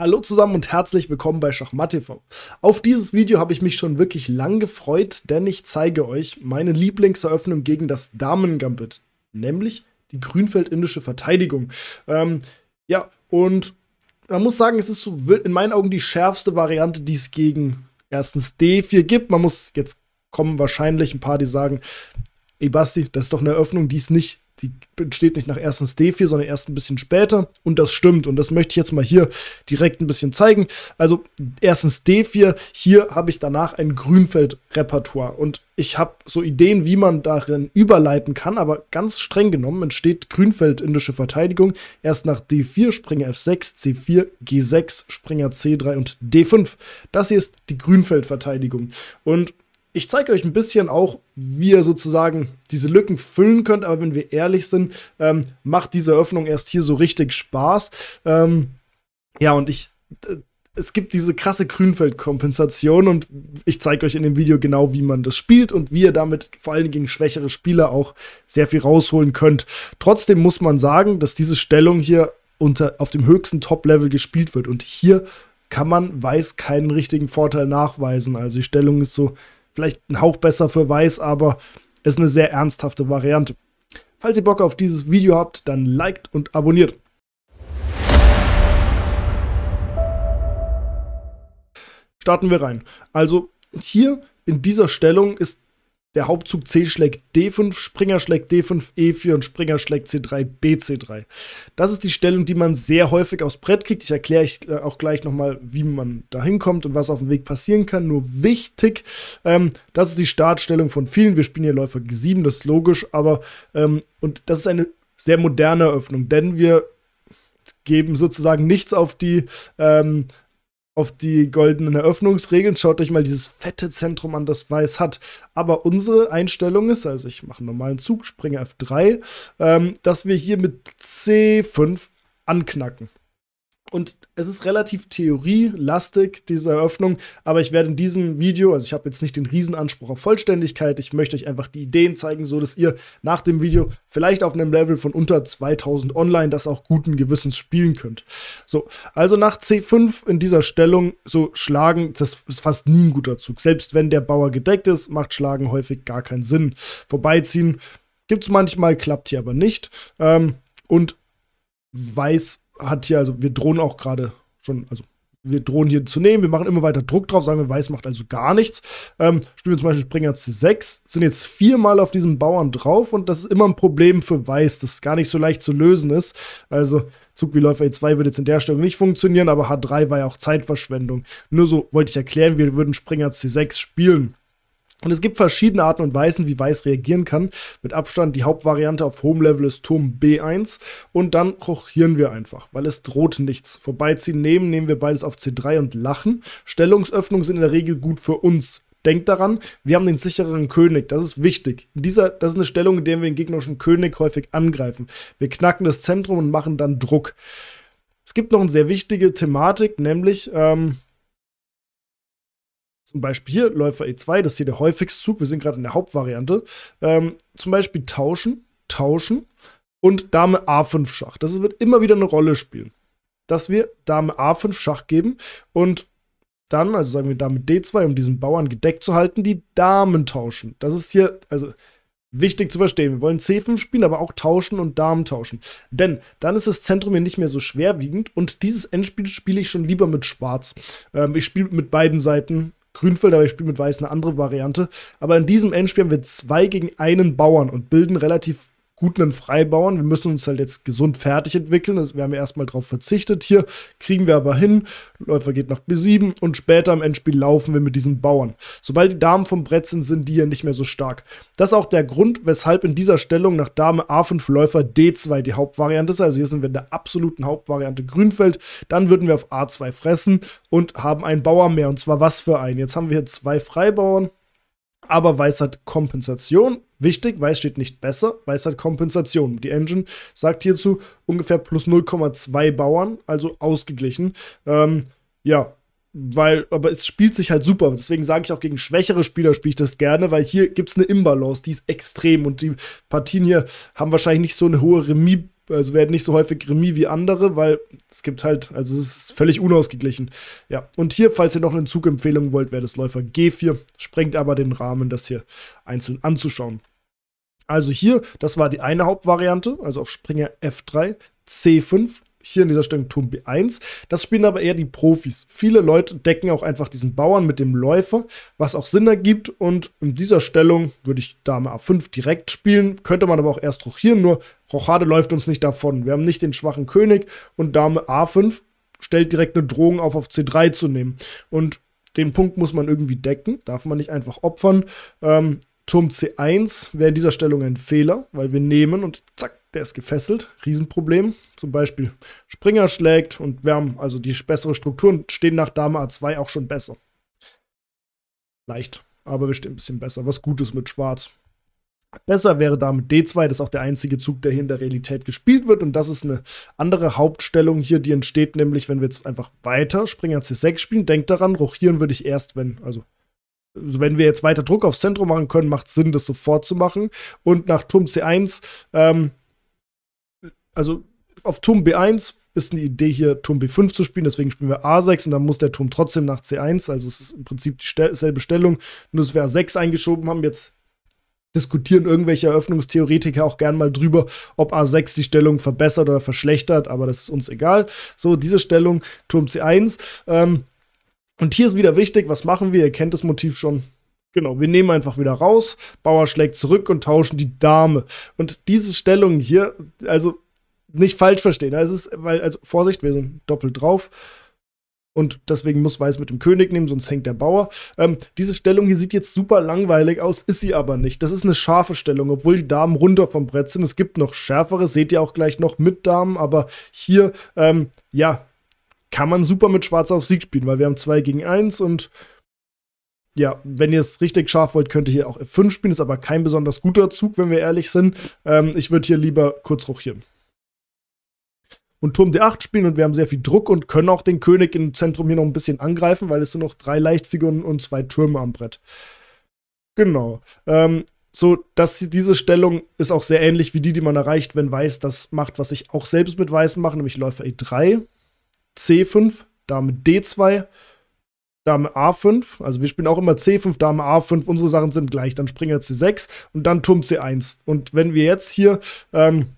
Hallo zusammen und herzlich willkommen bei Schachmatt TV. Auf dieses Video habe ich mich schon wirklich lang gefreut, denn ich zeige euch meine Lieblingseröffnung gegen das Damen-Gambit, nämlich die grünfeld-indische Verteidigung. Ähm, ja, und man muss sagen, es ist so in meinen Augen die schärfste Variante, die es gegen erstens D4 gibt. Man muss, jetzt kommen wahrscheinlich ein paar, die sagen, ey Basti, das ist doch eine Eröffnung, die es nicht die entsteht nicht nach erstens D4, sondern erst ein bisschen später. Und das stimmt. Und das möchte ich jetzt mal hier direkt ein bisschen zeigen. Also erstens D4, hier habe ich danach ein Grünfeld-Repertoire. Und ich habe so Ideen, wie man darin überleiten kann, aber ganz streng genommen entsteht Grünfeld indische Verteidigung erst nach D4, Springer F6, C4, G6, Springer C3 und D5. Das hier ist die Grünfeld-Verteidigung. Und ich zeige euch ein bisschen auch, wie ihr sozusagen diese Lücken füllen könnt. Aber wenn wir ehrlich sind, ähm, macht diese Öffnung erst hier so richtig Spaß. Ähm, ja, und ich es gibt diese krasse Grünfeld-Kompensation und ich zeige euch in dem Video genau, wie man das spielt und wie ihr damit vor allem gegen schwächere Spieler auch sehr viel rausholen könnt. Trotzdem muss man sagen, dass diese Stellung hier unter, auf dem höchsten Top-Level gespielt wird und hier kann man weiß keinen richtigen Vorteil nachweisen. Also die Stellung ist so vielleicht ein Hauch besser für weiß, aber es ist eine sehr ernsthafte Variante. Falls ihr Bock auf dieses Video habt, dann liked und abonniert. Starten wir rein. Also hier in dieser Stellung ist der Hauptzug C schlägt D5, Springer schlägt D5, E4 und Springer schlägt C3, BC3. Das ist die Stellung, die man sehr häufig aufs Brett kriegt. Ich erkläre euch auch gleich nochmal, wie man da hinkommt und was auf dem Weg passieren kann. Nur wichtig, ähm, das ist die Startstellung von vielen. Wir spielen hier Läufer G7, das ist logisch, aber ähm, und das ist eine sehr moderne Öffnung, denn wir geben sozusagen nichts auf die ähm, auf die goldenen Eröffnungsregeln. Schaut euch mal dieses fette Zentrum an, das Weiß hat. Aber unsere Einstellung ist, also ich mache einen normalen Zug, springe F3, ähm, dass wir hier mit C5 anknacken. Und es ist relativ theorielastig, diese Eröffnung, aber ich werde in diesem Video, also ich habe jetzt nicht den Riesenanspruch auf Vollständigkeit, ich möchte euch einfach die Ideen zeigen, so dass ihr nach dem Video vielleicht auf einem Level von unter 2000 online das auch guten Gewissens spielen könnt. So, also nach C5 in dieser Stellung so schlagen, das ist fast nie ein guter Zug. Selbst wenn der Bauer gedeckt ist, macht schlagen häufig gar keinen Sinn. Vorbeiziehen gibt es manchmal, klappt hier aber nicht. Ähm, und weiß hat hier, also wir drohen auch gerade schon, also wir drohen hier zu nehmen, wir machen immer weiter Druck drauf, sagen wir, Weiß macht also gar nichts. Ähm, spielen wir zum Beispiel Springer C6, sind jetzt viermal auf diesem Bauern drauf und das ist immer ein Problem für Weiß, das gar nicht so leicht zu lösen ist. Also Zug wie Läufer E2 würde jetzt in der Stellung nicht funktionieren, aber H3 war ja auch Zeitverschwendung. Nur so wollte ich erklären, wir würden Springer C6 spielen. Und es gibt verschiedene Arten und Weisen, wie Weiß reagieren kann. Mit Abstand die Hauptvariante auf hohem Level ist Turm B1. Und dann kochieren wir einfach, weil es droht nichts. Vorbeiziehen nehmen, nehmen wir beides auf C3 und lachen. Stellungsöffnungen sind in der Regel gut für uns. Denkt daran, wir haben den sicheren König, das ist wichtig. dieser, das ist eine Stellung, in der wir den gegnerischen König häufig angreifen. Wir knacken das Zentrum und machen dann Druck. Es gibt noch eine sehr wichtige Thematik, nämlich ähm, zum Beispiel hier Läufer E2, das ist hier der häufigste Zug, wir sind gerade in der Hauptvariante, ähm, zum Beispiel tauschen, tauschen und Dame A5 Schach. Das wird immer wieder eine Rolle spielen, dass wir Dame A5 Schach geben und dann, also sagen wir Dame D2, um diesen Bauern gedeckt zu halten, die Damen tauschen. Das ist hier, also wichtig zu verstehen. Wir wollen C5 spielen, aber auch tauschen und Damen tauschen. Denn dann ist das Zentrum hier nicht mehr so schwerwiegend und dieses Endspiel spiele ich schon lieber mit Schwarz. Ähm, ich spiele mit beiden Seiten Grünfeld, aber ich spiele mit Weiß eine andere Variante. Aber in diesem Endspiel haben wir zwei gegen einen Bauern und bilden relativ guten Freibauern. Wir müssen uns halt jetzt gesund fertig entwickeln. Das, wir haben ja erstmal drauf verzichtet. Hier kriegen wir aber hin. Läufer geht nach B7 und später im Endspiel laufen wir mit diesen Bauern. Sobald die Damen vom Brett sind, sind die ja nicht mehr so stark. Das ist auch der Grund, weshalb in dieser Stellung nach Dame A5 Läufer D2 die Hauptvariante ist. Also hier sind wir in der absoluten Hauptvariante Grünfeld. Dann würden wir auf A2 fressen und haben einen Bauer mehr. Und zwar was für einen? Jetzt haben wir hier zwei Freibauern aber Weiß hat Kompensation. Wichtig, Weiß steht nicht besser, Weiß hat Kompensation. Die Engine sagt hierzu ungefähr plus 0,2 Bauern, also ausgeglichen. Ähm, ja, weil, aber es spielt sich halt super. Deswegen sage ich auch, gegen schwächere Spieler spiele ich das gerne, weil hier gibt es eine Imbalance, die ist extrem und die Partien hier haben wahrscheinlich nicht so eine hohe Remis- also werden nicht so häufig Remis wie andere, weil es gibt halt, also es ist völlig unausgeglichen. Ja, und hier, falls ihr noch eine Zugempfehlung wollt, wäre das Läufer G4, sprengt aber den Rahmen, das hier einzeln anzuschauen. Also hier, das war die eine Hauptvariante, also auf Springer F3, C5, hier in dieser Stellung Turm B1. Das spielen aber eher die Profis. Viele Leute decken auch einfach diesen Bauern mit dem Läufer, was auch Sinn ergibt. Und in dieser Stellung würde ich Dame A5 direkt spielen, könnte man aber auch erst rochieren, nur Rochade läuft uns nicht davon. Wir haben nicht den schwachen König und Dame A5 stellt direkt eine Drohung auf, auf C3 zu nehmen. Und den Punkt muss man irgendwie decken, darf man nicht einfach opfern. Ähm, Turm C1 wäre in dieser Stellung ein Fehler, weil wir nehmen und zack, der ist gefesselt. Riesenproblem. Zum Beispiel Springer schlägt und wir haben also die bessere Struktur und stehen nach Dame A2 auch schon besser. Leicht, aber wir stehen ein bisschen besser. Was Gutes mit Schwarz. Besser wäre damit D2, das ist auch der einzige Zug, der hier in der Realität gespielt wird. Und das ist eine andere Hauptstellung hier, die entsteht nämlich, wenn wir jetzt einfach weiter Springer C6 spielen. Denkt daran, rochieren würde ich erst, wenn, also wenn wir jetzt weiter Druck aufs Zentrum machen können, macht es Sinn, das sofort zu machen. Und nach Turm C1, ähm, also auf Turm B1 ist eine Idee hier, Turm B5 zu spielen, deswegen spielen wir A6 und dann muss der Turm trotzdem nach C1, also es ist im Prinzip dieselbe Stellung, nur dass wir A6 eingeschoben haben, jetzt diskutieren irgendwelche Eröffnungstheoretiker auch gern mal drüber, ob A6 die Stellung verbessert oder verschlechtert, aber das ist uns egal. So, diese Stellung, Turm C1. Ähm, und hier ist wieder wichtig, was machen wir? Ihr kennt das Motiv schon. Genau, wir nehmen einfach wieder raus, Bauer schlägt zurück und tauschen die Dame. Und diese Stellung hier, also nicht falsch verstehen. Also, es ist, weil, also Vorsicht, wir sind doppelt drauf und deswegen muss Weiß mit dem König nehmen, sonst hängt der Bauer. Ähm, diese Stellung hier sieht jetzt super langweilig aus, ist sie aber nicht. Das ist eine scharfe Stellung, obwohl die Damen runter vom Brett sind. Es gibt noch schärfere, seht ihr auch gleich noch mit Damen, aber hier, ähm, ja, kann man super mit Schwarz auf Sieg spielen, weil wir haben 2 gegen 1 und ja, wenn ihr es richtig scharf wollt, könnt ihr hier auch F5 spielen, ist aber kein besonders guter Zug, wenn wir ehrlich sind. Ähm, ich würde hier lieber kurz ruchieren und Turm D8 spielen und wir haben sehr viel Druck und können auch den König im Zentrum hier noch ein bisschen angreifen, weil es sind noch drei Leichtfiguren und zwei Türme am Brett. Genau. Ähm, so, dass diese Stellung ist auch sehr ähnlich wie die, die man erreicht, wenn Weiß das macht, was ich auch selbst mit Weiß mache, nämlich Läufer E3, C5, Dame D2, Dame A5. Also wir spielen auch immer C5, Dame A5. Unsere Sachen sind gleich. Dann Springer C6 und dann Turm C1. Und wenn wir jetzt hier ähm,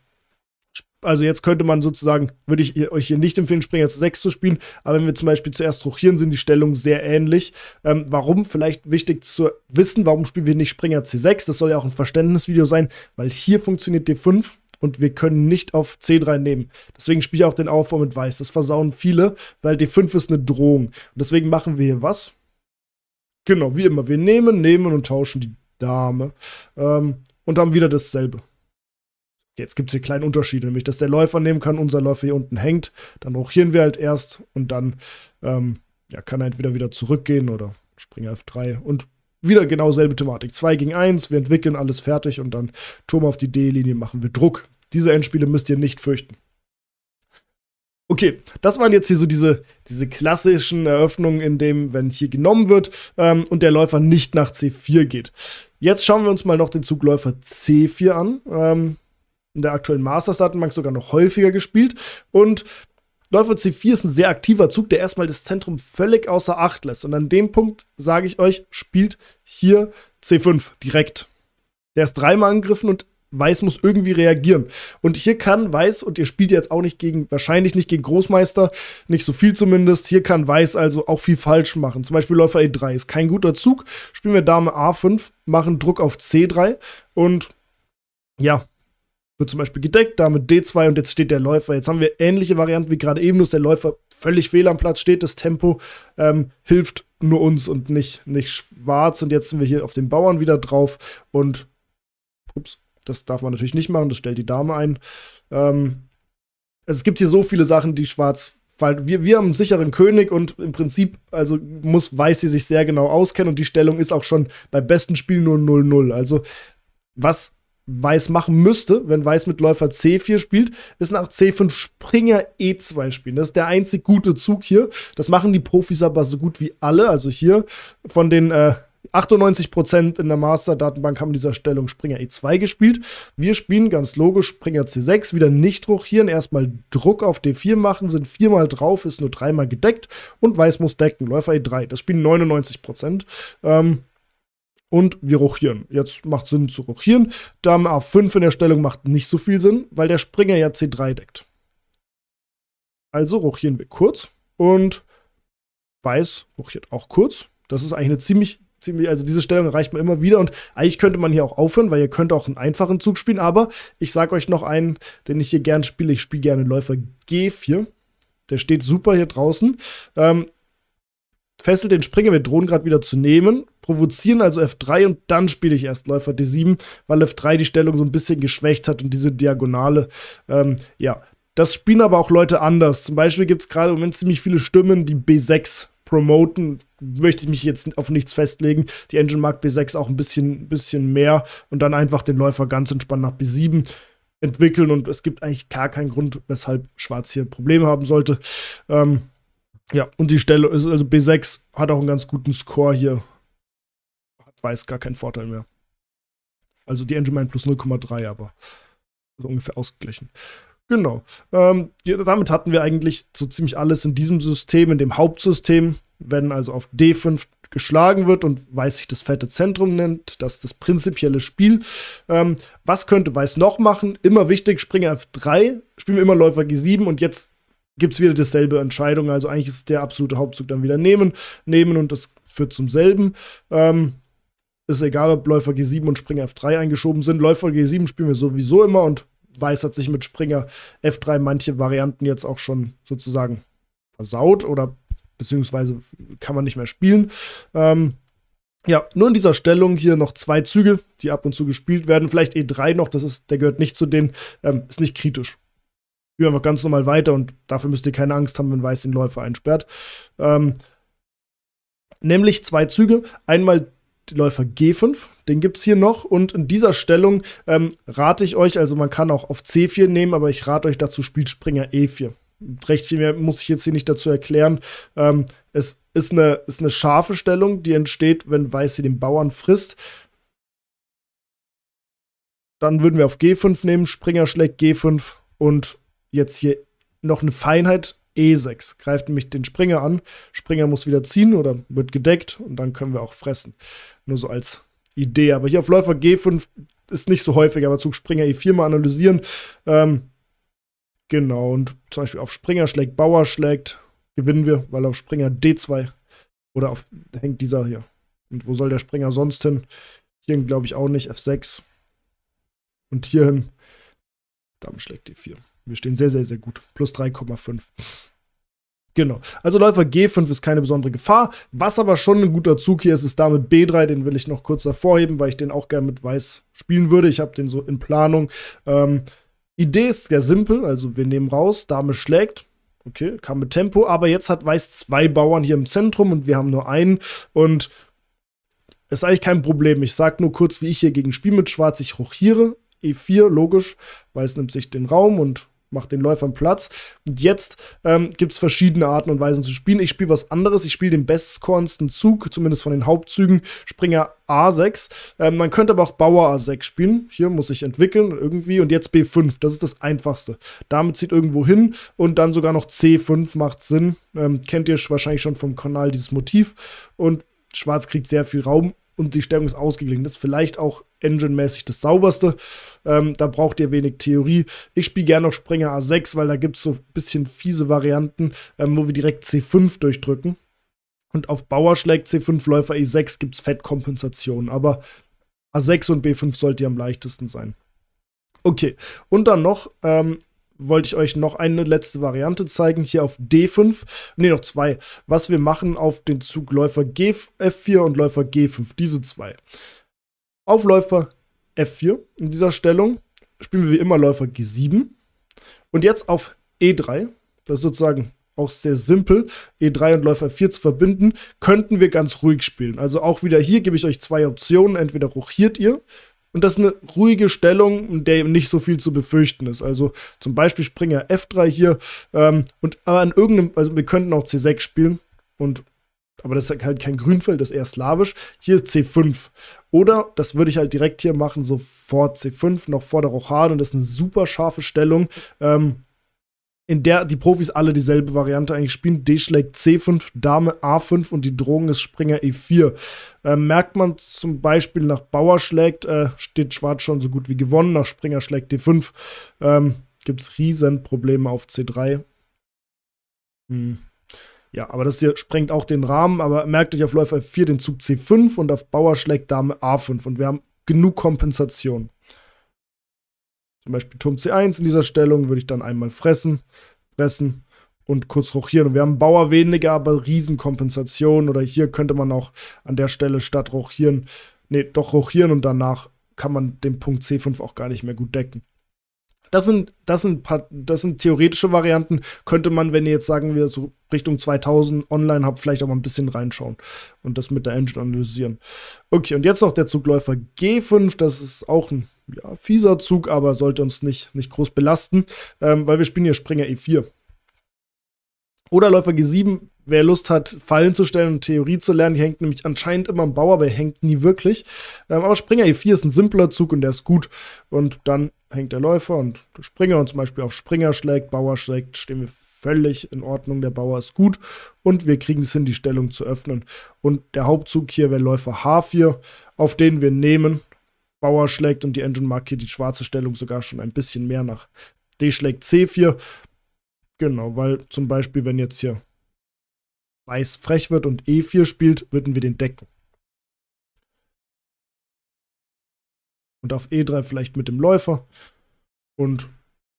also jetzt könnte man sozusagen, würde ich euch hier nicht empfehlen, Springer jetzt 6 zu spielen, aber wenn wir zum Beispiel zuerst rochieren, sind die Stellungen sehr ähnlich. Ähm, warum? Vielleicht wichtig zu wissen, warum spielen wir nicht Springer C6? Das soll ja auch ein Verständnisvideo sein, weil hier funktioniert D5 und wir können nicht auf C3 nehmen. Deswegen spiele ich auch den Aufbau mit Weiß. Das versauen viele, weil D5 ist eine Drohung. Und deswegen machen wir hier was? Genau, wie immer. Wir nehmen, nehmen und tauschen die Dame ähm, und haben wieder dasselbe. Jetzt gibt es hier kleinen Unterschiede, nämlich dass der Läufer nehmen kann, unser Läufer hier unten hängt. Dann rochieren wir halt erst und dann ähm, ja, kann er entweder wieder zurückgehen oder Springer F3 und wieder genau selbe Thematik. 2 gegen 1, wir entwickeln alles fertig und dann Turm auf die D-Linie machen wir Druck. Diese Endspiele müsst ihr nicht fürchten. Okay, das waren jetzt hier so diese, diese klassischen Eröffnungen, in dem, wenn hier genommen wird ähm, und der Läufer nicht nach C4 geht. Jetzt schauen wir uns mal noch den Zug Läufer C4 an. Ähm, in der aktuellen Masters-Datenbank sogar noch häufiger gespielt. Und Läufer C4 ist ein sehr aktiver Zug, der erstmal das Zentrum völlig außer Acht lässt. Und an dem Punkt sage ich euch, spielt hier C5 direkt. Der ist dreimal angegriffen und Weiß muss irgendwie reagieren. Und hier kann Weiß, und ihr spielt jetzt auch nicht gegen, wahrscheinlich nicht gegen Großmeister, nicht so viel zumindest, hier kann Weiß also auch viel falsch machen. Zum Beispiel Läufer E3 ist kein guter Zug. Spielen wir Dame A5, machen Druck auf C3 und ja, wird zum Beispiel gedeckt, damit D2 und jetzt steht der Läufer. Jetzt haben wir ähnliche Varianten wie gerade eben, dass der Läufer völlig fehl am Platz steht, das Tempo ähm, hilft nur uns und nicht, nicht schwarz. Und jetzt sind wir hier auf den Bauern wieder drauf und ups, das darf man natürlich nicht machen, das stellt die Dame ein. Ähm, es gibt hier so viele Sachen, die schwarz weil wir, wir haben einen sicheren König und im Prinzip, also muss, weiß sie sich sehr genau auskennen und die Stellung ist auch schon bei besten Spielen nur 0-0. Also was Weiß machen müsste, wenn Weiß mit Läufer C4 spielt, ist nach C5 Springer E2 spielen. Das ist der einzig gute Zug hier. Das machen die Profis aber so gut wie alle. Also hier von den äh, 98% in der Master-Datenbank haben dieser Stellung Springer E2 gespielt. Wir spielen ganz logisch Springer C6, wieder nicht rochieren, erstmal Druck auf D4 machen, sind viermal drauf, ist nur dreimal gedeckt und Weiß muss decken, Läufer E3. Das spielen 99%. Ähm, und wir rochieren. Jetzt macht Sinn zu rochieren. Dame A5 in der Stellung macht nicht so viel Sinn, weil der Springer ja C3 deckt. Also rochieren wir kurz und Weiß rochiert auch kurz. Das ist eigentlich eine ziemlich, ziemlich, also diese Stellung erreicht man immer wieder und eigentlich könnte man hier auch aufhören, weil ihr könnt auch einen einfachen Zug spielen, aber ich sage euch noch einen, den ich hier gern spiele. Ich spiele gerne Läufer G4. Der steht super hier draußen. Ähm, fesselt den Springer, wir drohen gerade wieder zu nehmen provozieren also F3 und dann spiele ich erst Läufer D7, weil F3 die Stellung so ein bisschen geschwächt hat und diese Diagonale, ähm, ja. Das spielen aber auch Leute anders. Zum Beispiel gibt es gerade im Moment ziemlich viele Stimmen, die B6 promoten, möchte ich mich jetzt auf nichts festlegen. Die Engine mag B6 auch ein bisschen, bisschen mehr und dann einfach den Läufer ganz entspannt nach B7 entwickeln und es gibt eigentlich gar keinen Grund, weshalb Schwarz hier ein Problem haben sollte. Ähm, ja, und die Stelle, also B6 hat auch einen ganz guten Score hier weiß gar keinen Vorteil mehr. Also die Engine Man plus 0,3, aber so ungefähr ausgeglichen. Genau. Ähm, damit hatten wir eigentlich so ziemlich alles in diesem System, in dem Hauptsystem. Wenn also auf D5 geschlagen wird und Weiß sich das fette Zentrum nennt, das ist das prinzipielle Spiel. Ähm, was könnte Weiß noch machen? Immer wichtig, Springer F3, spielen wir immer Läufer G7 und jetzt gibt es wieder dasselbe Entscheidung. Also eigentlich ist der absolute Hauptzug dann wieder nehmen, nehmen und das führt zum selben. Ähm, ist egal, ob Läufer G7 und Springer F3 eingeschoben sind. Läufer G7 spielen wir sowieso immer und Weiß hat sich mit Springer F3 manche Varianten jetzt auch schon sozusagen versaut oder beziehungsweise kann man nicht mehr spielen. Ähm, ja, nur in dieser Stellung hier noch zwei Züge, die ab und zu gespielt werden. Vielleicht E3 noch, das ist, der gehört nicht zu denen, ähm, ist nicht kritisch. Spielen einfach ganz normal weiter und dafür müsst ihr keine Angst haben, wenn Weiß den Läufer einsperrt. Ähm, nämlich zwei Züge. Einmal Läufer G5. Den gibt es hier noch. Und in dieser Stellung ähm, rate ich euch, also man kann auch auf C4 nehmen, aber ich rate euch dazu, spielt Springer E4. Recht viel mehr muss ich jetzt hier nicht dazu erklären. Ähm, es ist eine, ist eine scharfe Stellung, die entsteht, wenn Weiß hier den Bauern frisst. Dann würden wir auf G5 nehmen, Springer schlägt G5 und jetzt hier noch eine Feinheit E6, greift nämlich den Springer an. Springer muss wieder ziehen oder wird gedeckt und dann können wir auch fressen. Nur so als Idee. Aber hier auf Läufer G5 ist nicht so häufig, aber Zug Springer E4 mal analysieren. Ähm, genau, und zum Beispiel auf Springer schlägt Bauer schlägt, gewinnen wir, weil auf Springer D2 oder auf, hängt dieser hier. Und wo soll der Springer sonst hin? Hierhin glaube ich auch nicht, F6. Und hierhin, Damm schlägt D4. E wir stehen sehr, sehr, sehr gut. Plus 3,5. Genau. Also Läufer G5 ist keine besondere Gefahr. Was aber schon ein guter Zug hier ist, ist Dame B3. Den will ich noch kurz hervorheben, weil ich den auch gerne mit Weiß spielen würde. Ich habe den so in Planung. Ähm, Idee ist sehr simpel. Also wir nehmen raus, Dame schlägt. Okay, kam mit Tempo. Aber jetzt hat Weiß zwei Bauern hier im Zentrum und wir haben nur einen. Und ist eigentlich kein Problem. Ich sage nur kurz, wie ich hier gegen Spiel mit Schwarz. Ich rochiere. E4, logisch. Weiß nimmt sich den Raum und macht den Läufern Platz. Und jetzt ähm, gibt es verschiedene Arten und Weisen zu spielen. Ich spiele was anderes. Ich spiele den bestscornsten Zug, zumindest von den Hauptzügen, Springer A6. Ähm, man könnte aber auch Bauer A6 spielen. Hier muss ich entwickeln irgendwie. Und jetzt B5. Das ist das Einfachste. Damit zieht irgendwo hin. Und dann sogar noch C5 macht Sinn. Ähm, kennt ihr wahrscheinlich schon vom Kanal dieses Motiv. Und Schwarz kriegt sehr viel Raum und die Stärkung ist ausgeglichen. Das ist vielleicht auch engine-mäßig das sauberste. Ähm, da braucht ihr wenig Theorie. Ich spiele gerne noch Springer A6, weil da gibt es so ein bisschen fiese Varianten, ähm, wo wir direkt C5 durchdrücken. Und auf Bauer schlägt C5 Läufer E6 gibt es Fettkompensationen. Aber A6 und B5 sollte am leichtesten sein. Okay, und dann noch ähm, wollte ich euch noch eine letzte Variante zeigen. Hier auf D5, nee, noch zwei. Was wir machen auf den Zug Läufer G, F4 und Läufer G5, diese zwei. Auf Läufer F4 in dieser Stellung spielen wir wie immer Läufer G7. Und jetzt auf E3, das ist sozusagen auch sehr simpel, E3 und Läufer 4 zu verbinden, könnten wir ganz ruhig spielen. Also auch wieder hier gebe ich euch zwei Optionen. Entweder rochiert ihr und das ist eine ruhige Stellung, in der eben nicht so viel zu befürchten ist. Also zum Beispiel Springer F3 hier. Ähm, und aber an irgendeinem, also wir könnten auch C6 spielen. Und aber das ist halt kein Grünfeld, das ist eher slawisch. Hier ist C5. Oder, das würde ich halt direkt hier machen, sofort C5, noch vor der Rochade. Und das ist eine super scharfe Stellung. Ähm, in der die Profis alle dieselbe Variante eigentlich spielen. D schlägt C5, Dame A5 und die Drohung ist Springer E4. Äh, merkt man zum Beispiel nach Bauer schlägt, äh, steht Schwarz schon so gut wie gewonnen, nach Springer schlägt D5 ähm, gibt es Riesenprobleme auf C3. Hm. Ja, aber das hier sprengt auch den Rahmen, aber merkt euch auf Läufer 4 e den Zug C5 und auf Bauer schlägt Dame A5 und wir haben genug Kompensation. Zum Beispiel Turm C1 in dieser Stellung würde ich dann einmal fressen, fressen und kurz rochieren. Und wir haben Bauer weniger, aber Riesenkompensation. Oder hier könnte man auch an der Stelle statt rochieren, nee, doch rochieren und danach kann man den Punkt C5 auch gar nicht mehr gut decken. Das sind, das sind, das sind theoretische Varianten. Könnte man, wenn ihr jetzt sagen wir so Richtung 2000 online habt, vielleicht auch mal ein bisschen reinschauen und das mit der Engine analysieren. Okay, und jetzt noch der Zugläufer G5. Das ist auch ein ja, fieser Zug, aber sollte uns nicht, nicht groß belasten, ähm, weil wir spielen hier Springer E4. Oder Läufer G7, wer Lust hat, Fallen zu stellen und Theorie zu lernen, die hängt nämlich anscheinend immer am Bauer, aber er hängt nie wirklich. Ähm, aber Springer E4 ist ein simpler Zug und der ist gut. Und dann hängt der Läufer und der Springer und zum Beispiel auf Springer schlägt, Bauer schlägt, stehen wir völlig in Ordnung, der Bauer ist gut und wir kriegen es hin, die Stellung zu öffnen. Und der Hauptzug hier wäre Läufer H4, auf den wir nehmen, Bauer schlägt und die Engine mag hier die schwarze Stellung sogar schon ein bisschen mehr nach D schlägt C4. Genau, weil zum Beispiel, wenn jetzt hier Weiß frech wird und E4 spielt, würden wir den decken. Und auf E3 vielleicht mit dem Läufer. Und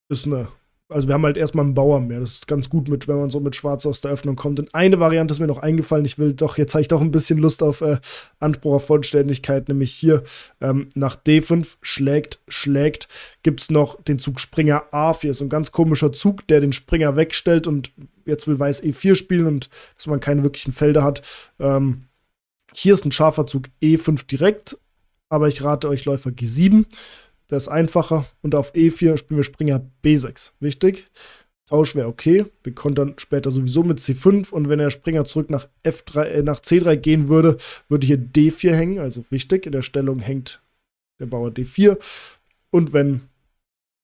ist eine also wir haben halt erstmal einen Bauer mehr. Das ist ganz gut mit, wenn man so mit Schwarz aus der Öffnung kommt. Und eine Variante ist mir noch eingefallen. Ich will doch, jetzt habe ich doch ein bisschen Lust auf äh, Anspruch auf Vollständigkeit, nämlich hier ähm, nach D5 schlägt, schlägt, gibt es noch den Zug Springer A4. So ein ganz komischer Zug, der den Springer wegstellt und jetzt will Weiß E4 spielen und dass man keine wirklichen Felder hat. Ähm, hier ist ein scharfer Zug E5 direkt, aber ich rate euch Läufer G7. Der ist einfacher. Und auf E4 spielen wir Springer B6. Wichtig. Tausch wäre okay. Wir kontern später sowieso mit C5. Und wenn der Springer zurück nach, F3, äh, nach C3 gehen würde, würde hier D4 hängen. Also wichtig. In der Stellung hängt der Bauer D4. Und wenn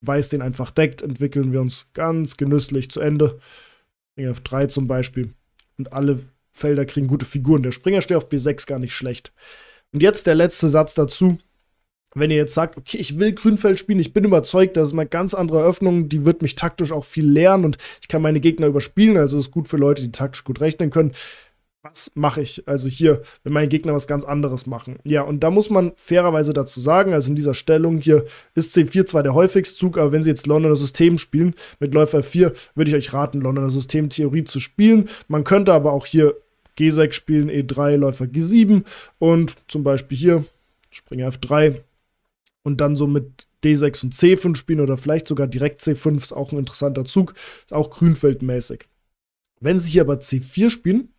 Weiß den einfach deckt, entwickeln wir uns ganz genüsslich zu Ende. Springer F3 zum Beispiel. Und alle Felder kriegen gute Figuren. Der Springer steht auf B6 gar nicht schlecht. Und jetzt der letzte Satz dazu wenn ihr jetzt sagt, okay, ich will Grünfeld spielen, ich bin überzeugt, das ist mal ganz andere Öffnung, die wird mich taktisch auch viel lernen und ich kann meine Gegner überspielen, also ist gut für Leute, die taktisch gut rechnen können. Was mache ich? Also hier, wenn meine Gegner was ganz anderes machen. Ja, und da muss man fairerweise dazu sagen, also in dieser Stellung hier ist C4 zwar der häufigste Zug, aber wenn sie jetzt Londoner System spielen, mit Läufer 4 würde ich euch raten, Londoner System Theorie zu spielen. Man könnte aber auch hier G6 spielen, E3, Läufer G7 und zum Beispiel hier Springer F3, und dann so mit D6 und C5 spielen oder vielleicht sogar direkt C5 ist auch ein interessanter Zug, ist auch grünfeldmäßig. Wenn sie hier aber C4 spielen,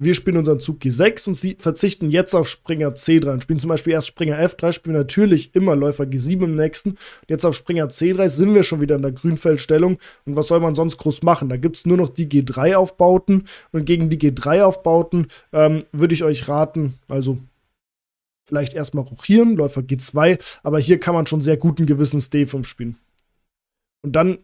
wir spielen unseren Zug G6 und sie verzichten jetzt auf Springer C3 und spielen zum Beispiel erst Springer F3, spielen natürlich immer Läufer G7 im nächsten. Und jetzt auf Springer C3 sind wir schon wieder in der Grünfeldstellung. Und was soll man sonst groß machen? Da gibt es nur noch die G3-Aufbauten. Und gegen die G3-Aufbauten ähm, würde ich euch raten, also vielleicht erstmal rochieren, Läufer G2, aber hier kann man schon sehr guten Gewissens D5 spielen. Und dann,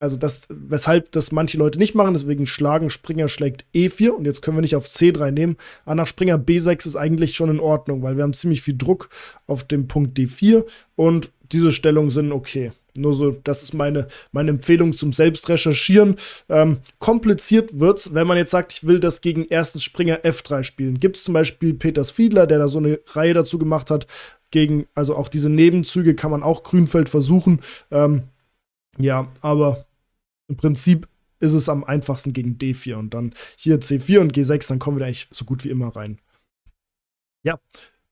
also das, weshalb das manche Leute nicht machen, deswegen schlagen Springer schlägt E4 und jetzt können wir nicht auf C3 nehmen. Aber ah, nach Springer B6 ist eigentlich schon in Ordnung, weil wir haben ziemlich viel Druck auf dem Punkt D4 und diese Stellungen sind okay. Nur so, das ist meine, meine Empfehlung zum Selbstrecherchieren. Ähm, kompliziert es, wenn man jetzt sagt, ich will das gegen ersten Springer F3 spielen. Gibt es zum Beispiel Peters Fiedler, der da so eine Reihe dazu gemacht hat, gegen, also auch diese Nebenzüge kann man auch Grünfeld versuchen. Ähm, ja, aber im Prinzip ist es am einfachsten gegen D4 und dann hier C4 und G6, dann kommen wir da eigentlich so gut wie immer rein. Ja,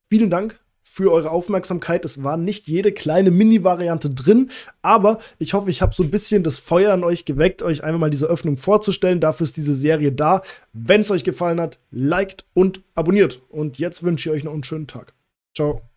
vielen Dank für eure Aufmerksamkeit. Es war nicht jede kleine Mini-Variante drin, aber ich hoffe, ich habe so ein bisschen das Feuer an euch geweckt, euch einmal mal diese Öffnung vorzustellen. Dafür ist diese Serie da. Wenn es euch gefallen hat, liked und abonniert. Und jetzt wünsche ich euch noch einen schönen Tag. Ciao.